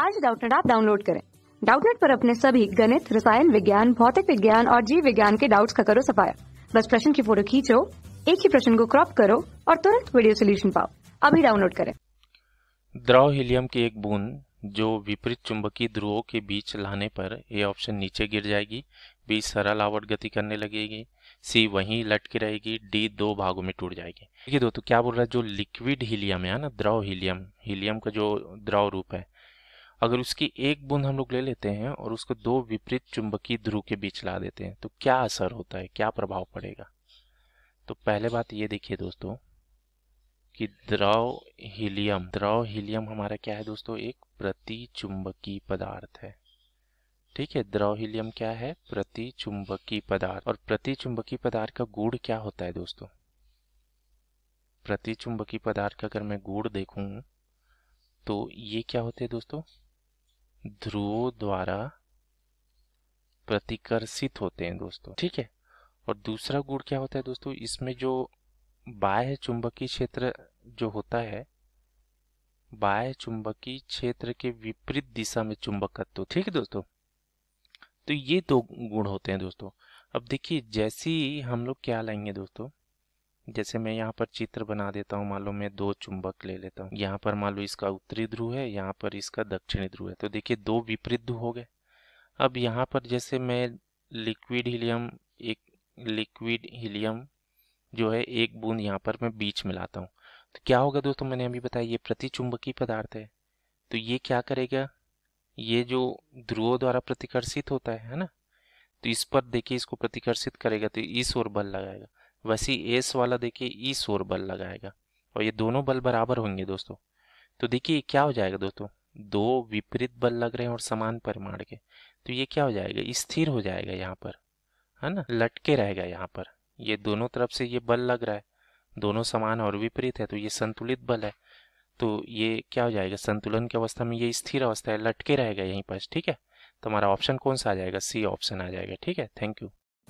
आज डाउटनेट आप डाउनलोड करें डाउटनेट पर अपने सभी गणित रसायन विज्ञान भौतिक विज्ञान और जीव विज्ञान के डाउट्स का करो सफाया बस प्रश्न की फोटो खींचो एक ही प्रश्न को क्रॉप करो और तुरंत वीडियो सोल्यूशन पाओ अभी डाउनलोड करें द्रव हीलियम की एक बूंद जो विपरीत चुंबकीय ध्रुवों के बीच लाने पर ए ऑप्शन नीचे गिर जाएगी बी सरल आवट गति करने लगेगी सी वहीं लटकी रहेगी डी दो भागों में टूट जाएगी देखिए दोस्तों क्या बोल रहा है जो लिक्विड हीलियम है ना द्रव हीलियम हीलियम का जो द्रव रूप है अगर उसकी एक बूंद हम लोग ले लेते हैं और उसको दो विपरीत चुंबकीय ध्रुव के बीच ला देते हैं तो क्या असर होता है क्या प्रभाव पड़ेगा तो पहले बात ये देखिए दोस्तों कि द्रव हीलियम द्रव हीलियम हमारा क्या है दोस्तों एक प्रति चुंबकीय पदार्थ है ठीक है द्रव हीलियम क्या है प्रति चुंबकीय पदार्थ और प्रति चुंबकीय पदार्थ का गुण क्या होता है दोस्तों प्रति चुंबकीय पदार्थ का अगर मैं गुण देखूं तो ये क्या होते हैं दोस्तों ध्रुवों द्वारा प्रतिकर्षित होते हैं दोस्तों ठीक है और दूसरा गुण क्या होता है दोस्तों इसमें जो बाह्य चुंबकीय क्षेत्र जो होता है बाह्य चुंबकीय क्षेत्र के विपरीत दिशा में चुंबकत्व ठीक है दोस्तों तो ये दो गुण होते हैं दोस्तों अब देखिए जैसी हम लोग क्या लाएंगे दोस्तों जैसे मैं यहाँ पर चित्र बना देता हूँ मान लो मैं दो चुंबक ले लेता हूँ यहाँ पर मान लो इसका उत्तरी ध्रुव है यहाँ पर इसका दक्षिणी ध्रुव है तो देखिए दो विपरीत ध्रुव हो गए अब यहाँ पर जैसे मैं लिक्विड हीलियम एक लिक्विड हीलियम जो है एक बूंद यहाँ पर मैं बीच में लाता हूँ तो क्या होगा दोस्तों मैंने अभी बताया ये चुंबकीय पदार्थ है तो ये क्या करेगा ये जो ध्रुवों द्वारा प्रतिकर्षित होता है है ना तो इस पर देखिए इसको प्रतिकर्षित करेगा तो इस ओर बल लगाएगा वैसे एस वाला देखिए ई सोर बल लगाएगा और ये दोनों बल बराबर होंगे दोस्तों तो देखिए क्या हो जाएगा दोस्तों दो विपरीत बल लग रहे हैं और समान परिमाण के तो ये क्या हो जाएगा स्थिर हो जाएगा यहाँ पर है ना लटके रहेगा यहाँ पर ये दोनों तरफ से ये बल लग रहा है दोनों समान और विपरीत है तो ये संतुलित बल है तो ये क्या हो जाएगा संतुलन की अवस्था में ये स्थिर अवस्था है लटके रहेगा यहीं पर ठीक है तो हमारा ऑप्शन कौन सा आ जाएगा सी ऑप्शन आ जाएगा ठीक है थैंक यू